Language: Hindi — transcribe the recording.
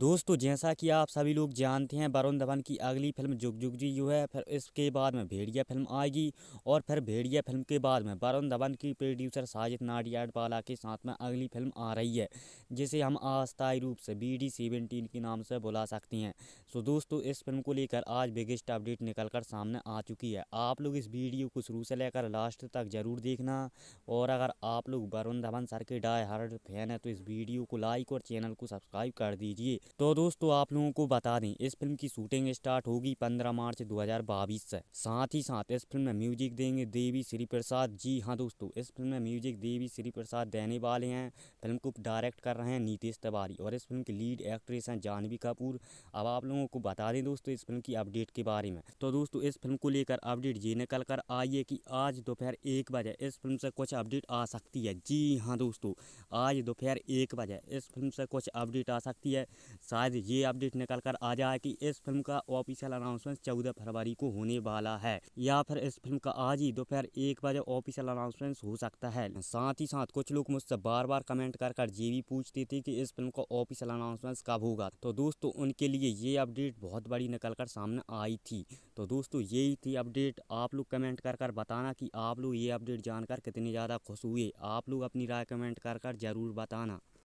दोस्तों जैसा कि आप सभी लोग जानते हैं वरुण धवन की अगली फिल्म जुग जुग जी यू है फिर इसके बाद में भेड़िया फिल्म आएगी और फिर भेड़िया फिल्म के बाद में वरुण धवन की प्रोड्यूसर साजिद नाडियाडवाला के साथ में अगली फिल्म आ रही है जिसे हम अस्थायी रूप से बी डी सेवेंटीन के नाम से बुला सकते हैं सो दोस्तों इस फिल्म को लेकर आज बिगेस्ट अपडेट निकल कर सामने आ चुकी है आप लोग इस वीडियो को शुरू से लेकर लास्ट तक ज़रूर देखना और अगर आप लोग वरुण धवन सर के डाई हार्ड फैन है तो इस वीडियो को लाइक और चैनल को सब्सक्राइब कर दीजिए तो दोस्तों आप लोगों को बता दें इस फिल्म की शूटिंग स्टार्ट होगी पंद्रह मार्च दो से साथ ही साथ इस फिल्म में म्यूजिक देंगे देवी श्री प्रसाद जी हाँ दोस्तों इस फिल्म में म्यूजिक देवी श्री प्रसाद देने वाले हैं फिल्म को डायरेक्ट कर रहे हैं नीतीश तिवारी और इस फिल्म की लीड एक्ट्रेस हैं जाह्नवी कपूर अब आप लोगों को बता दें दोस्तों इस फिल्म की अपडेट के बारे में तो दोस्तों इस फिल्म को लेकर अपडेट ये निकल कर आई है कि आज दोपहर एक बजे इस फिल्म से कुछ अपडेट आ सकती है जी हाँ दोस्तों आज दोपहर एक बजे इस फिल्म से कुछ अपडेट आ सकती है शायद ये अपडेट निकल कर आ जाए कि इस फिल्म का ऑफिशियल अनाउंसमेंट चौदह फरवरी को होने वाला है या फिर इस फिल्म का आज ही दोपहर एक बजे ऑफिशियल अनाउंसमेंट हो सकता है साथ ही साथ कुछ लोग मुझसे बार बार कमेंट कर कर ये भी पूछते थे कि इस फिल्म का ऑफिशियल अनाउंसमेंट कब होगा तो दोस्तों उनके लिए ये अपडेट बहुत बड़ी निकल कर सामने आई थी तो दोस्तों यही थी अपडेट आप लोग कमेंट कर कर बताना कि आप लोग ये अपडेट जानकर कितने ज़्यादा खुश हुए आप लोग अपनी राय कमेंट कर कर ज़रूर बताना